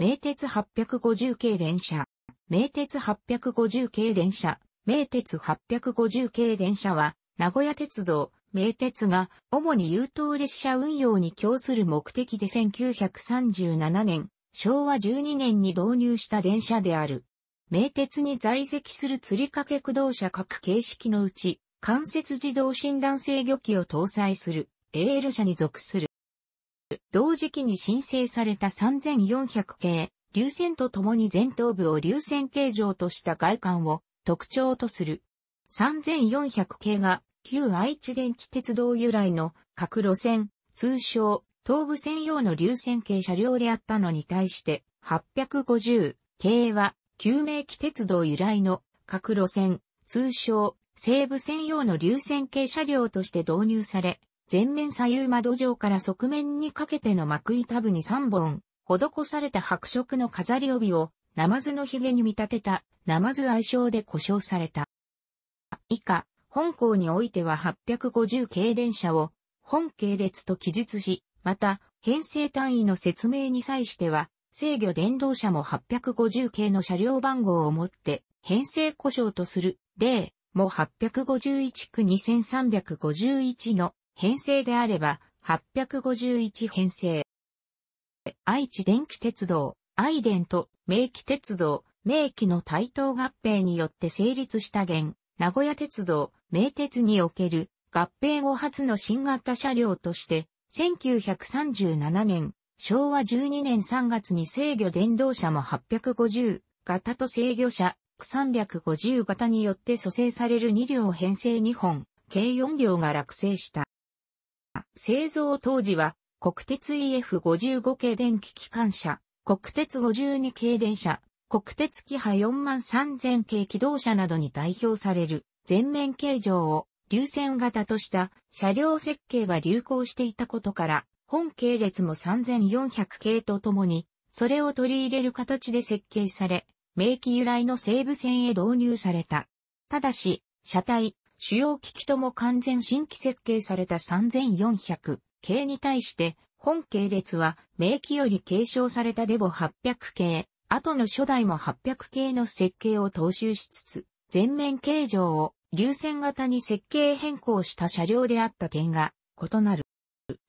名鉄850系電車。名鉄850系電車。名鉄850系電車は、名古屋鉄道、名鉄が主に優等列車運用に供する目的で1937年、昭和12年に導入した電車である。名鉄に在籍する吊り掛け駆動車各形式のうち、関節自動診断制御機を搭載する AL 車に属する。同時期に申請された3400系、流線と共に前頭部を流線形状とした外観を特徴とする。3400系が旧愛知電気鉄道由来の各路線、通称東部専用の流線形車両であったのに対して850系は旧名機鉄道由来の各路線、通称西部専用の流線形車両として導入され、前面左右窓上から側面にかけての幕板部に3本、施された白色の飾り帯を、ナマズの髭に見立てた、ナマズ愛称で呼称された。以下、本校においては850系電車を、本系列と記述し、また、編成単位の説明に際しては、制御電動車も850系の車両番号をもって、編成故障とする、例も851区2351の編成であれば、851編成。愛知電気鉄道、愛電と名機鉄道、名機の対等合併によって成立した現、名古屋鉄道、名鉄における合併後初の新型車両として、1937年、昭和12年3月に制御電動車も850型と制御車350型によって蘇生される2両編成2本、計4両が落成した。製造当時は、国鉄 EF55 系電気機関車、国鉄52系電車、国鉄キハ4万3000系機動車などに代表される全面形状を流線型とした車両設計が流行していたことから、本系列も3400系とともに、それを取り入れる形で設計され、名機由来の西武線へ導入された。ただし、車体、主要機器とも完全新規設計された3400系に対して、本系列は、名機より継承されたデボ800系、後の初代も800系の設計を踏襲しつつ、全面形状を流線型に設計変更した車両であった点が異なる。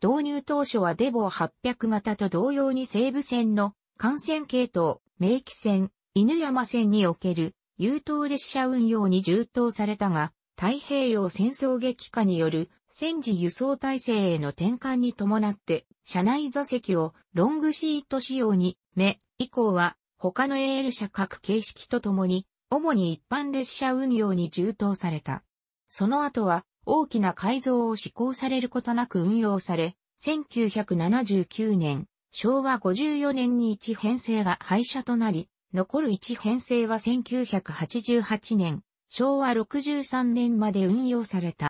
導入当初はデボ800型と同様に西武線の幹線系統、名機線、犬山線における優等列車運用に充当されたが、太平洋戦争激化による戦時輸送体制への転換に伴って、車内座席をロングシート仕様に、目以降は他の AL 車各形式とともに、主に一般列車運用に充当された。その後は大きな改造を施行されることなく運用され、1979年、昭和54年に1編成が廃車となり、残る1編成は1988年、昭和63年まで運用された。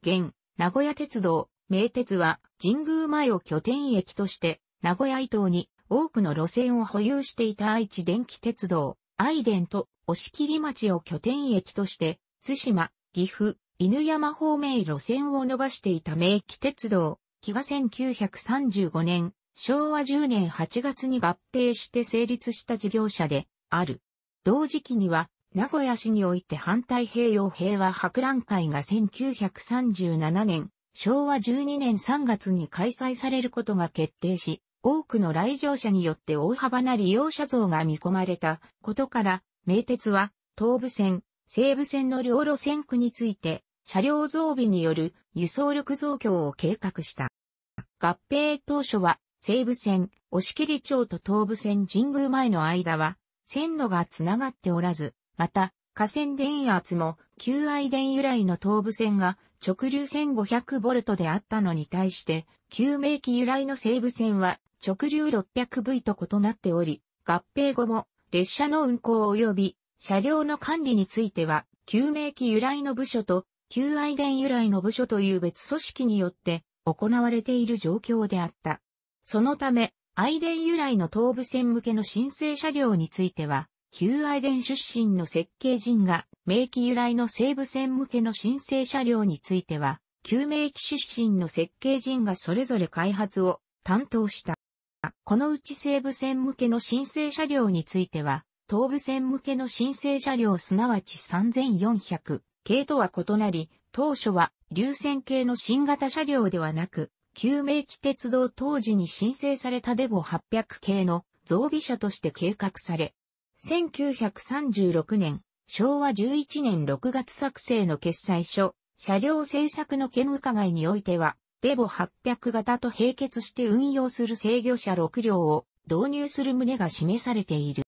現、名古屋鉄道、名鉄は神宮前を拠点駅として、名古屋伊東に多くの路線を保有していた愛知電気鉄道、愛電と押切町を拠点駅として、津島、岐阜、犬山方面路線を伸ばしていた名気鉄道、木が1935年、昭和10年8月に合併して成立した事業者である。同時期には名古屋市において反対平洋平和博覧会が1937年、昭和12年3月に開催されることが決定し、多くの来場者によって大幅な利用者増が見込まれたことから、名鉄は東武線、西武線の両路線区について、車両増備による輸送力増強を計画した。合併当初は、西武線、押切町と東武線神宮前の間は、線路がつながっておらず、また、河川電圧も、旧愛電由来の東部線が直流 1500V であったのに対して、旧名機由来の西部線は直流 600V と異なっており、合併後も列車の運行及び車両の管理については、旧名機由来の部署と旧愛電由来の部署という別組織によって行われている状況であった。そのため、愛電由来の東部線向けの申請車両については、旧愛伝出身の設計人が、名機由来の西武線向けの申請車両については、旧名機出身の設計人がそれぞれ開発を担当した。このうち西武線向けの申請車両については、東武線向けの申請車両すなわち3400系とは異なり、当初は流線系の新型車両ではなく、旧名機鉄道当時に申請されたデボ800系の増備車として計画され、1936年、昭和11年6月作成の決裁書、車両製作の兼務課外においては、デボ800型と並結して運用する制御車6両を導入する旨が示されている。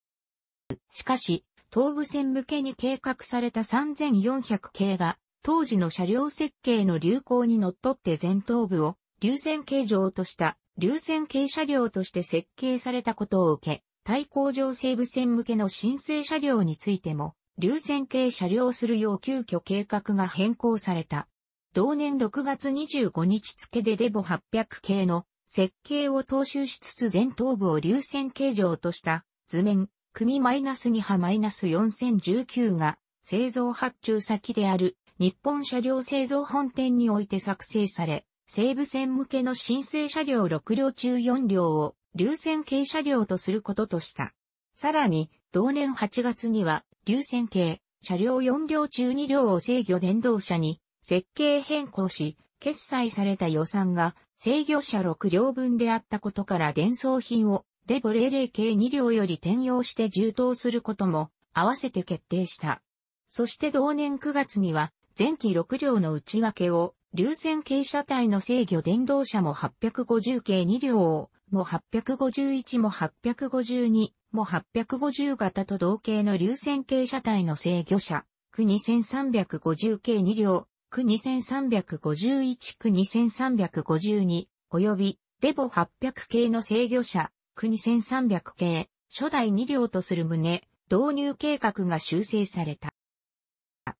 しかし、東武線向けに計画された3400系が、当時の車両設計の流行にのっとって前頭部を流線形状とした流線形車両として設計されたことを受け、対抗上西部線向けの申請車両についても、流線系車両するよう急遽計画が変更された。同年6月25日付でレボ800系の設計を踏襲しつつ前頭部を流線形状とした図面、組 -2 波 -4019 が製造発注先である日本車両製造本店において作成され、西部線向けの申請車両6両中4両を流線形車両とすることとした。さらに、同年8月には、流線形、車両4両中2両を制御電動車に設計変更し、決済された予算が制御車6両分であったことから伝送品をデボレーレ系2両より転用して充当することも合わせて決定した。そして同年9月には前期6両の内訳を流線形車体の制御電動車も850系2両をも851も852も850型と同型の流線形車体の制御車、区2350系2両、区2351区2352、及び、デボ800系の制御車、区2300系、初代2両とする旨、導入計画が修正された。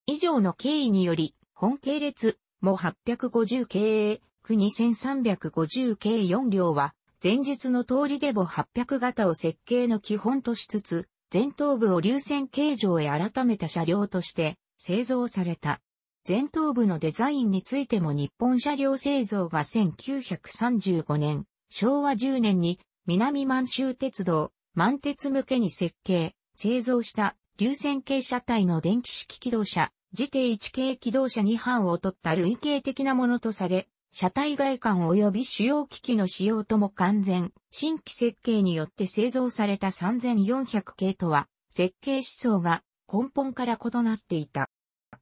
以上の経緯により、本系列、も850系、区2350系4両は、前述の通りデボ800型を設計の基本としつつ、前頭部を流線形状へ改めた車両として製造された。前頭部のデザインについても日本車両製造が1935年、昭和10年に南満州鉄道、満鉄向けに設計、製造した流線形車体の電気式機動車、自定1系機動車2班を取った類型的なものとされ、車体外観及び主要機器の仕様とも完全、新規設計によって製造された3400系とは、設計思想が根本から異なっていた。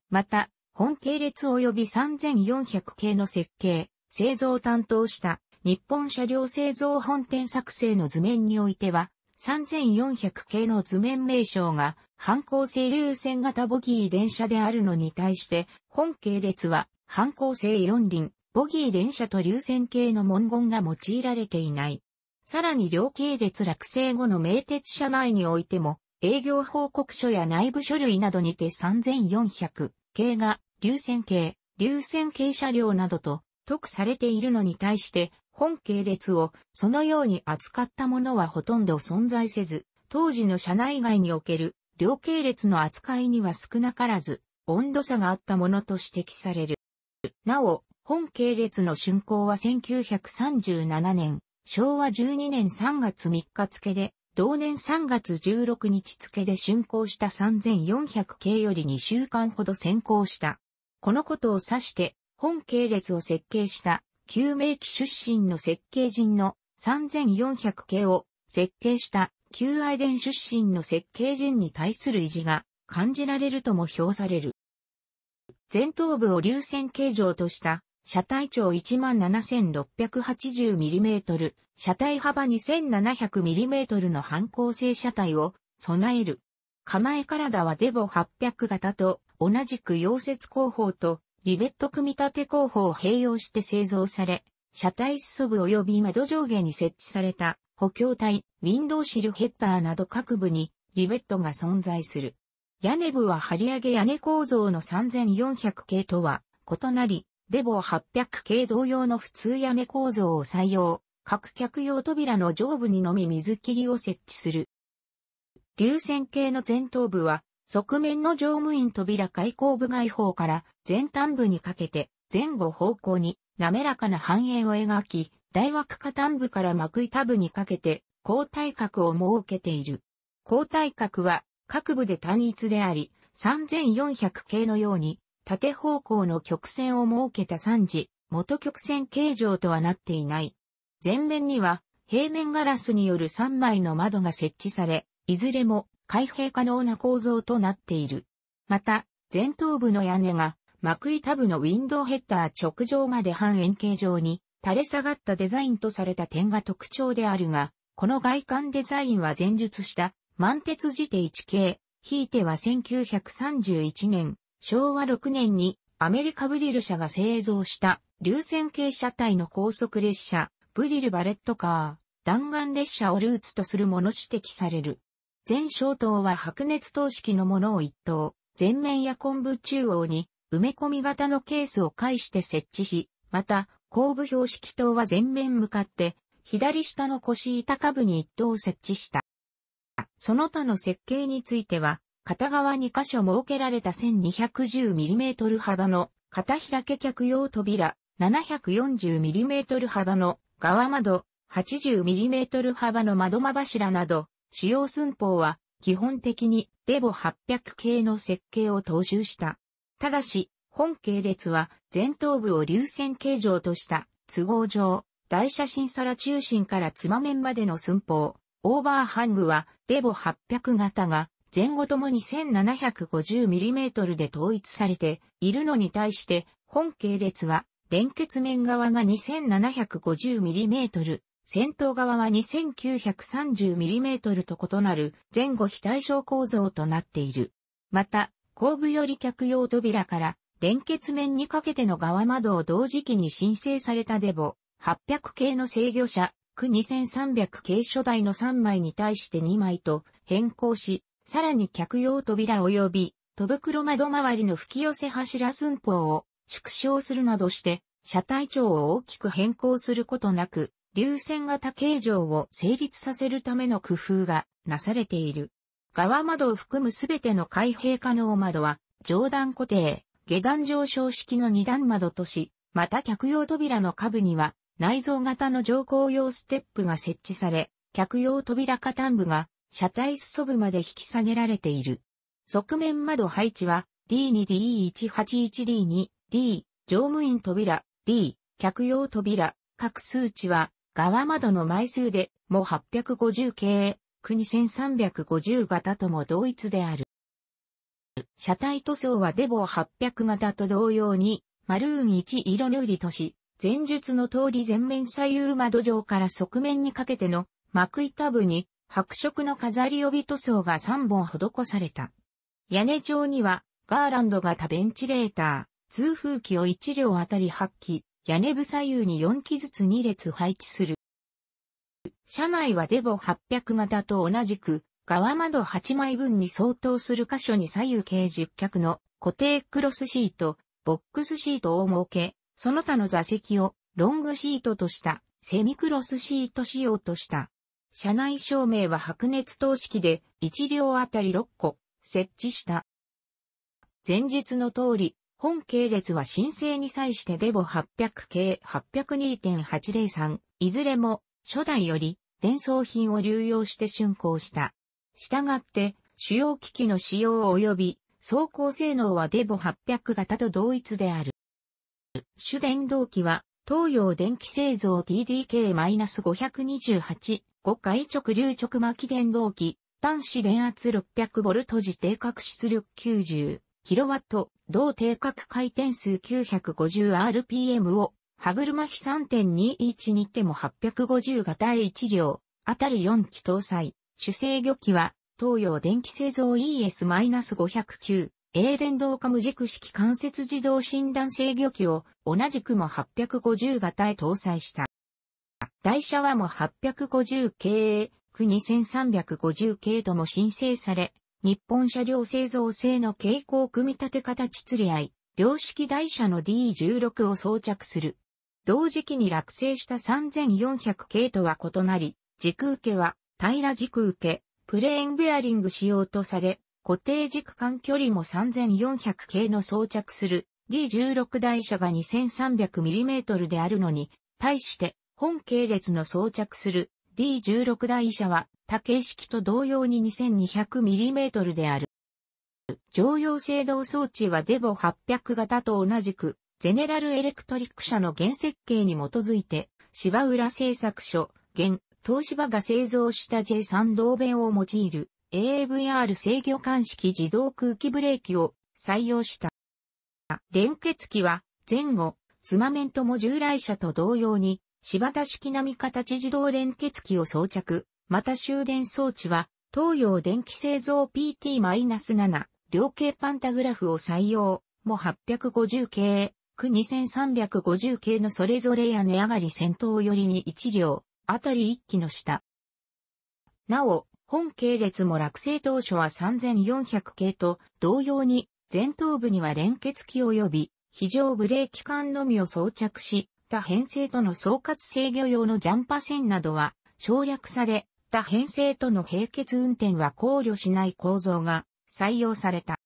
また、本系列及び3400系の設計、製造を担当した日本車両製造本店作成の図面においては、3400系の図面名称が、反抗性流線型ボギー電車であるのに対して、本系列は、反抗性四輪、ボギー電車と流線形の文言が用いられていない。さらに両系列落成後の名鉄車内においても、営業報告書や内部書類などにて3400系が流線形、流線形車両などと特されているのに対して、本系列をそのように扱ったものはほとんど存在せず、当時の車内外における両系列の扱いには少なからず温度差があったものと指摘される。なお、本系列の竣工は1937年、昭和12年3月3日付で、同年3月16日付で竣工した3400系より2週間ほど先行した。このことを指して、本系列を設計した旧明期出身の設計人の3400系を設計した旧愛伝出身の設計人に対する意地が感じられるとも評される。前頭部を流線形状とした車体長 17,680mm、車体幅 2,700mm の反光性車体を備える。構え体はデボ800型と同じく溶接工法とリベット組み立て工法を併用して製造され、車体裾部及び窓上下に設置された補強体、ウィンドウシルヘッダーなど各部にリベットが存在する。屋根部は張り上げ屋根構造の3400系とは異なり、デボー800系同様の普通屋根構造を採用、各客用扉の上部にのみ水切りを設置する。流線系の前頭部は、側面の乗務員扉開口部外方から前端部にかけて前後方向に滑らかな半円を描き、大枠下端部から幕板部にかけて交代角を設けている。交代角は各部で単一であり、3400系のように縦方向の曲線を設けた3次、元曲線形状とはなっていない。前面には平面ガラスによる3枚の窓が設置され、いずれも開閉可能な構造となっている。また、前頭部の屋根が幕板部のウィンドウヘッダー直上まで半円形状に垂れ下がったデザインとされた点が特徴であるが、この外観デザインは前述した満鉄時定1系、ひいては1931年昭和6年にアメリカブリル社が製造した流線形車体の高速列車、ブリルバレットカー、弾丸列車をルーツとするもの指摘される。全小灯は白熱灯式のものを一灯、前面や昆布中央に埋め込み型のケースを介して設置し、また、後部標識灯は前面向かって、左下の腰板下部に一灯を設置した。その他の設計については、片側2箇所設けられた 1210mm 幅の片開け客用扉、740mm 幅の側窓、80mm 幅の窓間柱など、主要寸法は基本的にデボ800系の設計を踏襲した。ただし、本系列は前頭部を流線形状とした都合上、大写真皿中心からつま面までの寸法、オーバーハングはデボ800型が前後ともに 1750mm で統一されているのに対して、本系列は連結面側が 2750mm、先頭側は 2930mm と異なる前後非対称構造となっている。また、後部より客用扉から連結面にかけての側窓を同時期に申請されたデボ、800系の制御車、区2300系初代の3枚に対して2枚と変更し、さらに客用扉及び、戸袋窓周りの吹き寄せ柱寸法を縮小するなどして、車体長を大きく変更することなく、流線型形状を成立させるための工夫がなされている。側窓を含むすべての開閉可能窓は、上段固定、下段上昇式の二段窓とし、また客用扉の下部には、内蔵型の乗降用ステップが設置され、客用扉下端部が車体裾部まで引き下げられている。側面窓配置は D2D181D2、D、乗務員扉、D、客用扉、各数値は側窓の枚数でも850系、国1350型とも同一である。車体塗装はデボー800型と同様に、マルーン1色塗りとし、前述の通り前面左右窓上から側面にかけての幕板部に白色の飾り帯塗装が3本施された。屋根上には、ガーランド型ベンチレーター、通風機を1両あたり8機、屋根部左右に4機ずつ2列配置する。車内はデボ800型と同じく、側窓8枚分に相当する箇所に左右計10脚の固定クロスシート、ボックスシートを設け、その他の座席をロングシートとしたセミクロスシート仕様とした。車内照明は白熱灯式で1両あたり6個設置した。前述の通り、本系列は申請に際してデボ800系802.803、いずれも初代より伝送品を流用して竣工した。したがって、主要機器の使用及び走行性能はデボ800型と同一である。主電動機は東洋電気製造 TDK-528 5回直流直巻電動機、端子電圧 600V 時定格出力 90kW、同定格回転数 950rpm を、歯車比3.21にても850型へ1行、あたり4機搭載。主制御機は、東洋電気製造 ES-509、A 電動化無軸式関節自動診断制御機を同じくも850型へ搭載した。台車はも850系、国1350系とも申請され、日本車両製造製の傾向組み立て形釣り合い、両式台車の D16 を装着する。同時期に落成した3400系とは異なり、軸受けは平ら軸受け、プレーンベアリング仕様とされ、固定軸間距離も3400系の装着する D16 台車が 2300mm であるのに、対して本系列の装着する D16 台車は他形式と同様に 2200mm である。常用制動装置はデボ800型と同じく、ゼネラルエレクトリック社の原設計に基づいて、芝浦製作所、現、東芝が製造した J3 同弁を用いる AVR 制御管式自動空気ブレーキを採用した。連結機は前後、ツマメントも従来車と同様に柴田式並形自動連結機を装着、また終電装置は、東洋電気製造 PT-7、量形パンタグラフを採用、も850系、区2350系のそれぞれ屋根上がり先頭寄りに1両、あたり1機の下。なお、本系列も落成当初は3400系と同様に前頭部には連結機及び非常ブレーキ管のみを装着し、った編成との総括制御用のジャンパ線などは省略され、た編成との並結運転は考慮しない構造が採用された。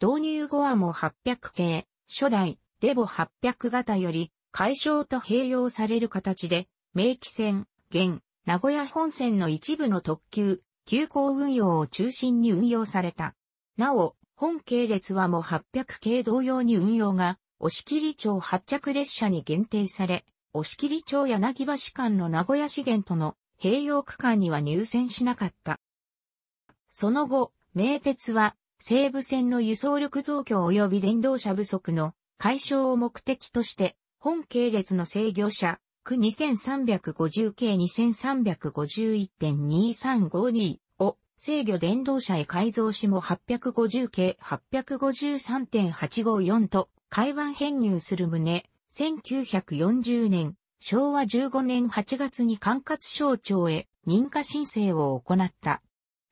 導入後はも800系、初代、デボ800型より、解消と併用される形で、明記線、現、名古屋本線の一部の特急、急行運用を中心に運用された。なお、本系列はも800系同様に運用が押切町発着列車に限定され、押切町柳橋間の名古屋資源との併用区間には入線しなかった。その後、名鉄は西武線の輸送力増強及び電動車不足の解消を目的として、本系列の制御車、区2350系2351.2352を制御電動車へ改造しも850系853.854と海湾編入する旨、1940年、昭和15年8月に管轄省庁へ認可申請を行った。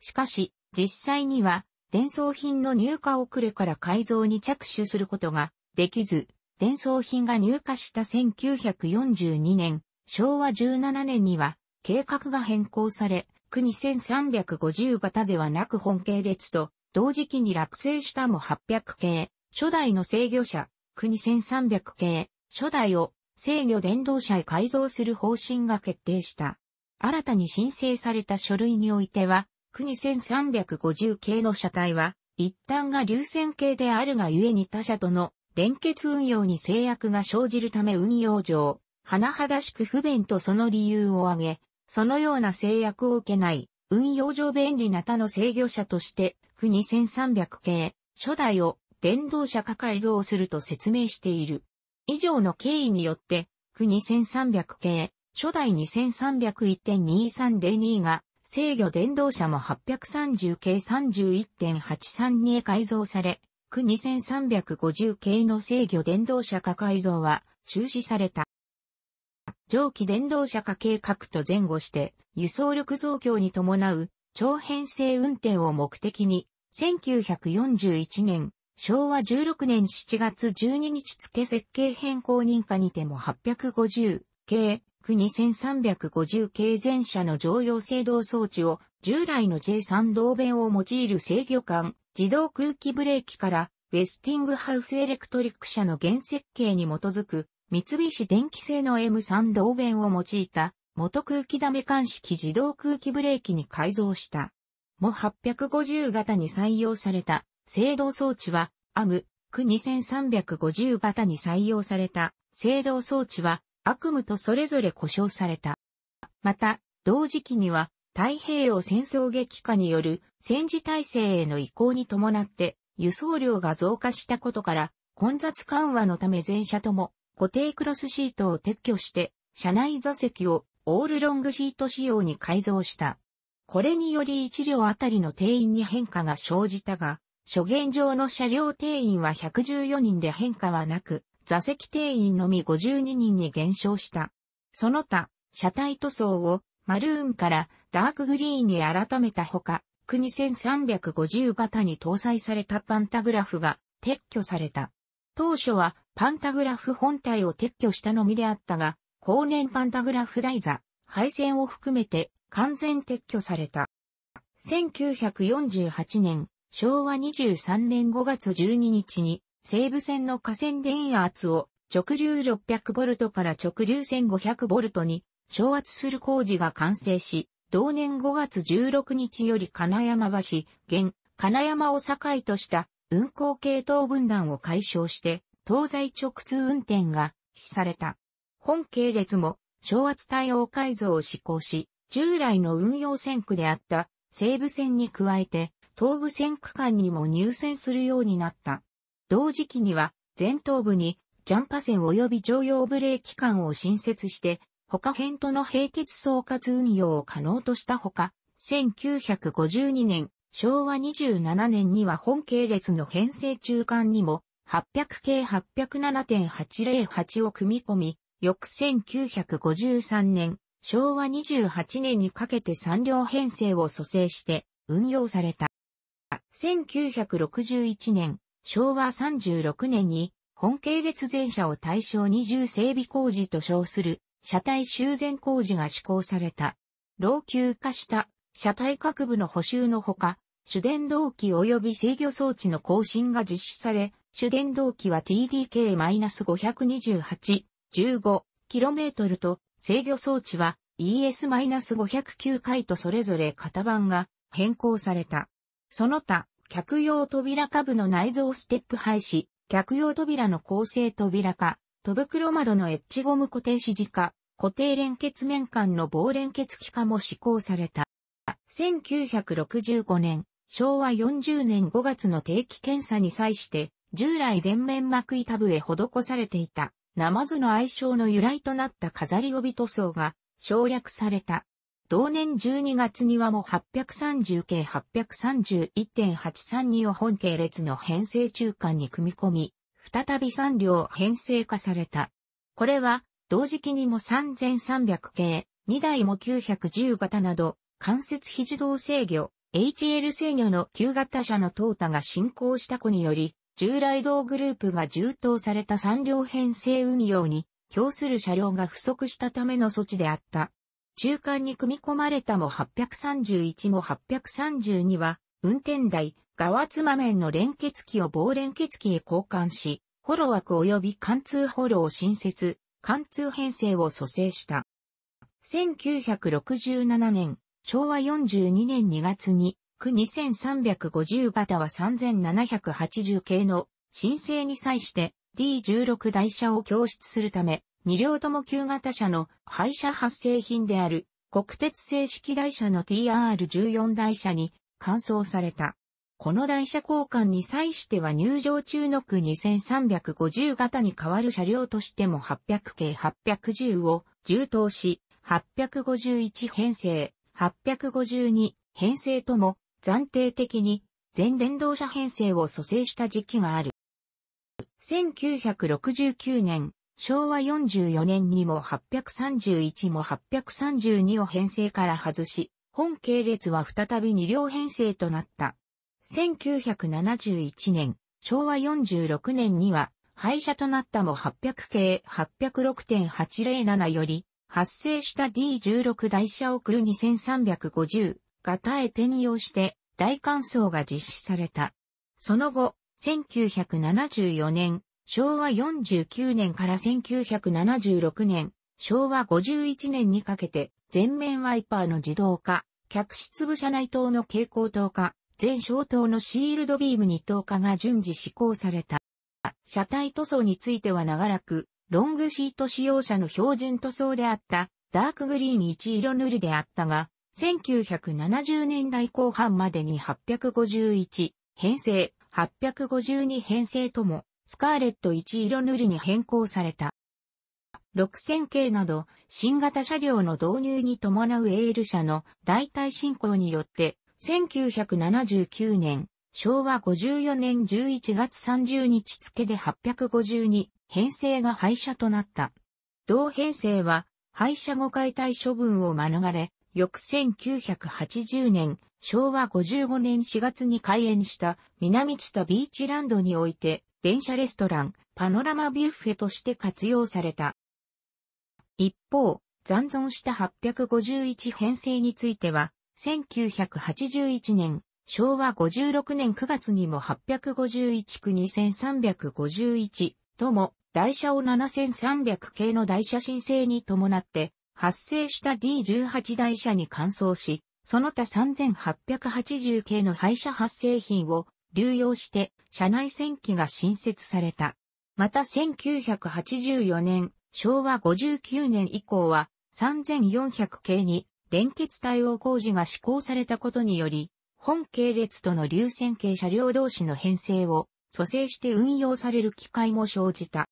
しかし、実際には、伝送品の入荷遅れから改造に着手することができず、伝送品が入荷した1942年、昭和17年には、計画が変更され、区2350型ではなく本系列と、同時期に落成したも800系、初代の制御車、国1300系、初代を制御電動車へ改造する方針が決定した。新たに申請された書類においては、国1350系の車体は、一旦が流線系であるがゆえに他社との連結運用に制約が生じるため運用上、甚だしく不便とその理由を挙げ、そのような制約を受けない、運用上便利な他の制御車として、国1300系、初代を電動車化改造すると説明している。以上の経緯によって、区2300系、初代2301.2302が、制御電動車も830系31.832へ改造され、区2350系の制御電動車化改造は中止された。蒸気電動車化計画と前後して、輸送力増強に伴う、長編成運転を目的に、1941年、昭和16年7月12日付設計変更認可にても850系、国2 3 5 0系全車の常用制動装置を従来の J3 同弁を用いる制御管、自動空気ブレーキからウェスティングハウスエレクトリック社の原設計に基づく三菱電機製の M3 同弁を用いた元空気ダメ管式自動空気ブレーキに改造した。も850型に採用された制動装置は、アム、区2350型に採用された、制動装置は、悪夢とそれぞれ故障された。また、同時期には、太平洋戦争激化による戦時体制への移行に伴って輸送量が増加したことから混雑緩和のため全車とも固定クロスシートを撤去して車内座席をオールロングシート仕様に改造した。これにより1両あたりの定員に変化が生じたが、諸現状の車両定員は114人で変化はなく、座席定員のみ52人に減少した。その他、車体塗装をマルーンからダークグリーンに改めたほか、国1350型に搭載されたパンタグラフが撤去された。当初はパンタグラフ本体を撤去したのみであったが、後年パンタグラフ台座、配線を含めて完全撤去された。1948年、昭和23年5月12日に西武線の架線電圧を直流 600V から直流 1500V に昇圧する工事が完成し、同年5月16日より金山橋、現、金山を境とした運行系統分断を解消して、東西直通運転が実された。本系列も昇圧対応改造を施行し、従来の運用線区であった西武線に加えて、東部線区間にも入線するようになった。同時期には、前頭部に、ジャンパ線及び常用ブレーキ管を新設して、他辺との並結総括運用を可能としたほか、1952年、昭和27年には本系列の編成中間にも、800系807.808を組み込み、翌1953年、昭和28年にかけて3両編成を蘇生して運用された。1961年、昭和36年に、本系列全車を対象に重整備工事と称する、車体修繕工事が施行された。老朽化した車体各部の補修のほか、主電動機及び制御装置の更新が実施され、主電動機は TDK-528-15km と制御装置は ES-509 回とそれぞれ型番が変更された。その他、客用扉下部の内蔵ステップ廃止、客用扉の構成扉化、戸袋窓のエッジゴム固定指示化、固定連結面間の棒連結機化も施行された。1965年、昭和40年5月の定期検査に際して、従来全面膜板部へ施されていた、ナマズの愛称の由来となった飾り帯塗装が省略された。同年12月にはも830系831.832を本系列の編成中間に組み込み、再び3両編成化された。これは、同時期にも3300系、2台も910型など、関節非自動制御、HL 制御の旧型車の淘汰が進行した子により、従来道グループが充当された3両編成運用に、供する車両が不足したための措置であった。中間に組み込まれたも831も832は、運転台、側妻面の連結機を棒連結機へ交換し、ホロ枠及び貫通ホロを新設、貫通編成を蘇生した。1967年、昭和42年2月に、区2350型は3780系の申請に際して D16 台車を供出するため、二両とも旧型車の廃車発生品である国鉄正式台車の TR14 台車に換装された。この台車交換に際しては入場中の区2350型に代わる車両としても800系810を充当し、851編成、852編成とも暫定的に全電動車編成を蘇生した時期がある。1969年、昭和44年にも831も832を編成から外し、本系列は再び2両編成となった。1971年、昭和46年には、廃車となったも800系806.807より、発生した D16 台車を空2350が耐え転用して大乾燥が実施された。その後、1974年、昭和49年から1976年、昭和51年にかけて、全面ワイパーの自動化、客室部車内灯の蛍光灯化、全小灯のシールドビームに灯化が順次施行された。車体塗装については長らく、ロングシート使用者の標準塗装であった、ダークグリーン1色塗りであったが、1970年代後半までに851編成、852編成とも、スカーレット1色塗りに変更された。6000系など新型車両の導入に伴うエール車の代替進行によって、1979年、昭和54年11月30日付で852編成が廃車となった。同編成は廃車後解体処分を免れ、翌1980年、昭和55年4月に開園した南地多ビーチランドにおいて電車レストラン、パノラマビュッフェとして活用された。一方、残存した851編成については、1981年、昭和56年9月にも851区2351とも、台車を7300系の台車申請に伴って、発生した D18 台車に換装し、その他3880系の廃車発生品を流用して車内戦記が新設された。また1984年、昭和59年以降は3400系に連結対応工事が施行されたことにより、本系列との流線系車両同士の編成を蘇生して運用される機会も生じた。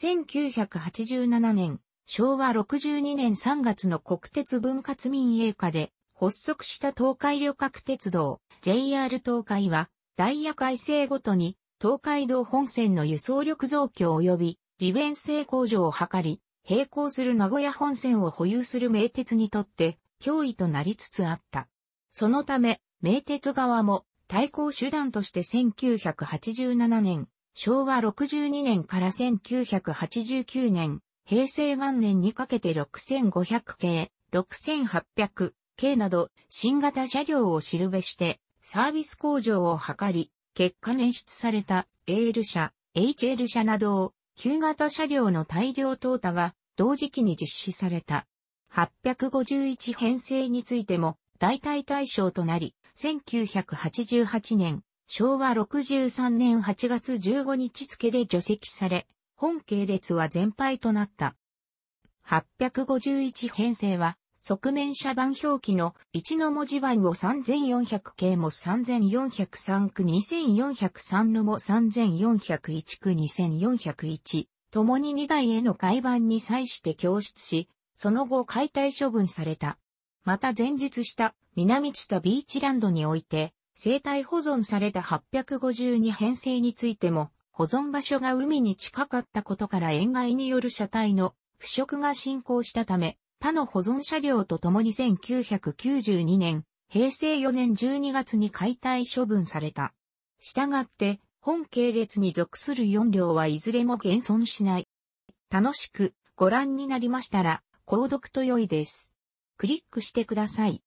1987年、昭和62年3月の国鉄分割民営化で発足した東海旅客鉄道 JR 東海はダイヤ改正ごとに、東海道本線の輸送力増強及び利便性向上を図り、並行する名古屋本線を保有する名鉄にとって脅威となりつつあった。そのため、名鉄側も対抗手段として1987年、昭和62年から1989年、平成元年にかけて6500系、6800系など新型車両を知るべしてサービス向上を図り、結果捻出された AL 車、HL 車などを旧型車両の大量淘汰が同時期に実施された。851編成についても代替対象となり、1988年、昭和63年8月15日付で除籍され、本系列は全廃となった。851編成は側面車板表記の1の文字盤を3 4 0 0系も3 4 0 3区2 4 0 3のも3 4 0 1区2 4 0 1ともに2台への改板に際して供出し、その後解体処分された。また前述した南千田ビーチランドにおいて、生体保存された852編成についても、保存場所が海に近かったことから塩害による車体の腐食が進行したため、他の保存車両とともに1992年、平成4年12月に解体処分された。したがって、本系列に属する4両はいずれも現存しない。楽しくご覧になりましたら、購読と良いです。クリックしてください。